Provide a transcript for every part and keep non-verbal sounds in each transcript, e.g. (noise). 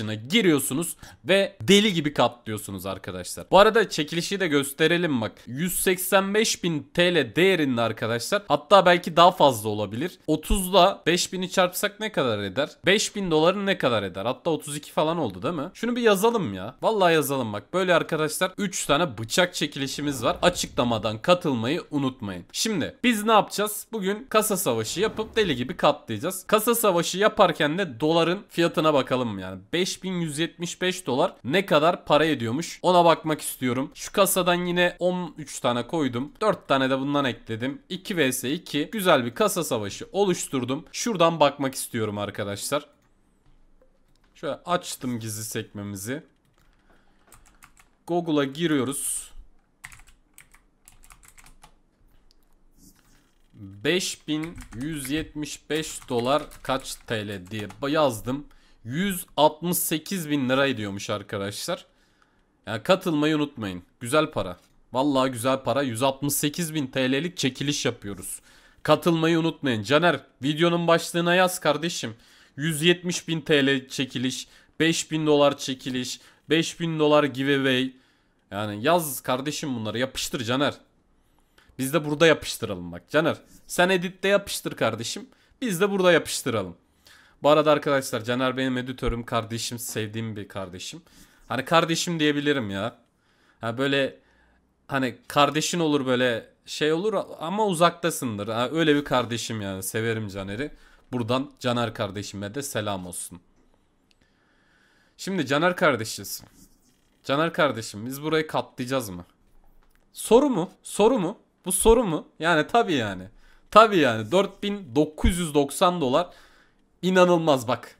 başına giriyorsunuz ve deli gibi katlıyorsunuz arkadaşlar. Bu arada çekilişi de gösterelim bak. 185.000 TL değerinde arkadaşlar. Hatta belki daha fazla olabilir. 30'da 5000'i çarpsak ne kadar eder? 5000 doların ne kadar eder? Hatta 32 falan oldu değil mi? Şunu bir yazalım ya. Vallahi yazalım bak. Böyle arkadaşlar 3 tane bıçak çekilişimiz var. Açıklamadan katılmayı unutmayın. Şimdi biz ne yapacağız? Bugün kasa savaşı yapıp deli gibi katlayacağız. Kasa savaşı yaparken de doların fiyatına bakalım yani. 5 5175 dolar ne kadar para ediyormuş ona bakmak istiyorum. Şu kasadan yine 13 tane koydum. 4 tane de bundan ekledim. 2 vs 2 güzel bir kasa savaşı oluşturdum. Şuradan bakmak istiyorum arkadaşlar. Şöyle açtım gizli sekmemizi. Google'a giriyoruz. 5175 dolar kaç TL diye yazdım. 168 bin lira ediyormuş arkadaşlar. Yani katılmayı unutmayın. Güzel para. Vallahi güzel para. 168 bin TL'lik çekiliş yapıyoruz. Katılmayı unutmayın. Caner videonun başlığına yaz kardeşim. 170 bin TL çekiliş. 5 bin dolar çekiliş. 5 bin dolar giveaway. Yani yaz kardeşim bunları yapıştır Caner. Biz de burada yapıştıralım bak Caner. Sen editte yapıştır kardeşim. Biz de burada yapıştıralım. Bu arada arkadaşlar Caner benim editörüm, kardeşim, sevdiğim bir kardeşim. Hani kardeşim diyebilirim ya. Ha böyle hani kardeşin olur böyle şey olur ama uzaktasındır. Ha, öyle bir kardeşim yani severim Caner'i. Buradan Caner kardeşime de selam olsun. Şimdi Caner kardeşiz. Caner kardeşim biz burayı katlayacağız mı? Soru mu? Soru mu? Bu soru mu? Yani tabii yani. Tabii yani 4990 dolar İnanılmaz bak.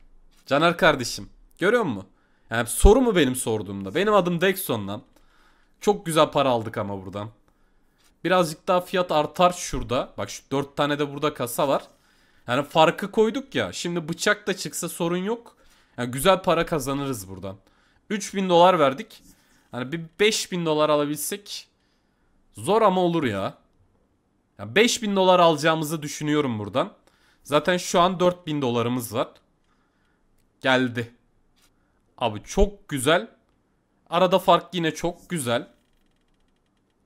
Caner kardeşim. Görüyor musun? Yani soru mu benim sorduğumda? Benim adım Dexon lan. Çok güzel para aldık ama buradan. Birazcık daha fiyat artar şurada. Bak şu 4 tane de burada kasa var. Yani farkı koyduk ya. Şimdi bıçak da çıksa sorun yok. Yani güzel para kazanırız buradan. 3000 dolar verdik. Hani bir 5000 dolar alabilsek zor ama olur ya. Yani 5000 dolar alacağımızı düşünüyorum buradan. Zaten şu an 4000 dolarımız var. Geldi. Abi çok güzel. Arada fark yine çok güzel.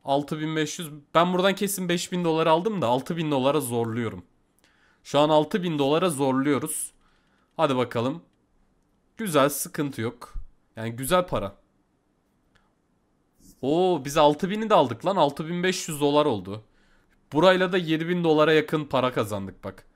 6500. Ben buradan kesin 5000 dolar aldım da 6000 dolara zorluyorum. Şu an 6000 dolara zorluyoruz. Hadi bakalım. Güzel sıkıntı yok. Yani güzel para. Oo biz 6000'i de aldık lan. 6500 dolar oldu. Burayla da 7000 dolara yakın para kazandık bak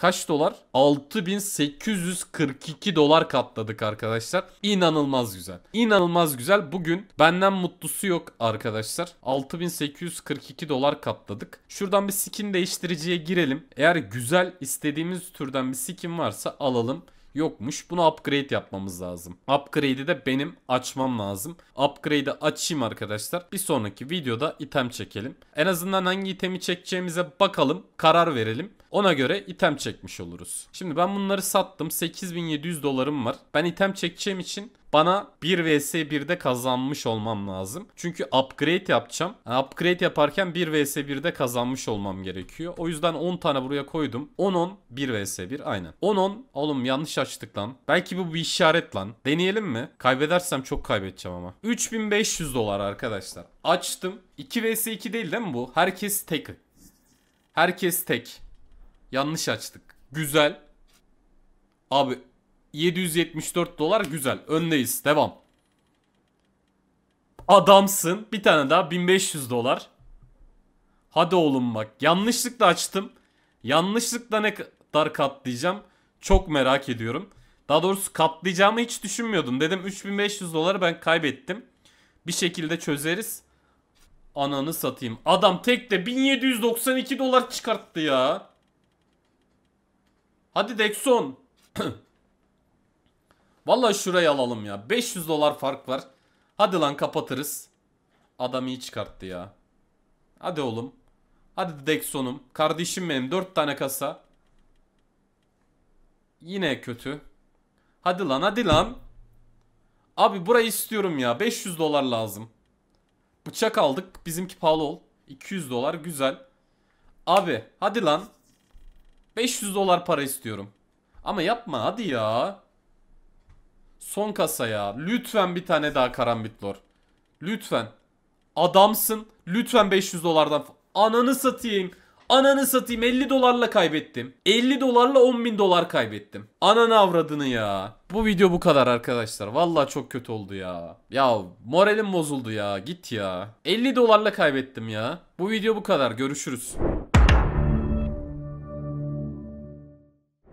kaç dolar? 6842 dolar katladık arkadaşlar. İnanılmaz güzel. İnanılmaz güzel. Bugün benden mutlusu yok arkadaşlar. 6842 dolar katladık. Şuradan bir skin değiştiriciye girelim. Eğer güzel istediğimiz türden bir skin varsa alalım yokmuş. Bunu upgrade yapmamız lazım. Upgrade'i de benim açmam lazım. Upgrade'i açayım arkadaşlar. Bir sonraki videoda item çekelim. En azından hangi itemi çekeceğimize bakalım. Karar verelim. Ona göre item çekmiş oluruz. Şimdi ben bunları sattım. 8700 dolarım var. Ben item çekeceğim için bana 1 vs 1'de kazanmış olmam lazım. Çünkü upgrade yapacağım. upgrade yaparken 1 vs 1'de kazanmış olmam gerekiyor. O yüzden 10 tane buraya koydum. 10-10 1 vs 1 aynen. 10-10 oğlum yanlış açtık lan. Belki bu bir işaret lan. Deneyelim mi? Kaybedersem çok kaybedeceğim ama. 3500 dolar arkadaşlar. Açtım. 2 vs 2 değil değil mi bu? Herkes tek. Herkes tek. Yanlış açtık. Güzel. Abi 774 dolar güzel. Öndeyiz. Devam. Adamsın. Bir tane daha 1500 dolar. Hadi oğlum bak. Yanlışlıkla açtım. Yanlışlıkla ne kadar katlayacağım? Çok merak ediyorum. Daha doğrusu katlayacağımı hiç düşünmüyordum. Dedim 3500 doları ben kaybettim. Bir şekilde çözeriz. Ananı satayım. Adam tek de 1792 dolar çıkarttı ya. Hadi Dexon. (clears throat) Vallahi şurayı alalım ya. 500 dolar fark var. Hadi lan kapatırız. Adam iyi çıkarttı ya. Hadi oğlum. Hadi Dexon'um. Kardeşim benim. 4 tane kasa. Yine kötü. Hadi lan hadi lan. Abi burayı istiyorum ya. 500 dolar lazım. Bıçak aldık. Bizimki pahalı ol. 200 dolar güzel. Abi hadi lan. 500 dolar para istiyorum. Ama yapma hadi ya. Son kasa ya. Lütfen bir tane daha karambitlor. Lütfen. Adamsın. Lütfen 500 dolardan. Ananı satayım. Ananı satayım 50 dolarla kaybettim. 50 dolarla 10 bin dolar kaybettim. Ananı avradını ya. Bu video bu kadar arkadaşlar. Valla çok kötü oldu ya. Ya moralim bozuldu ya. Git ya. 50 dolarla kaybettim ya. Bu video bu kadar. Görüşürüz.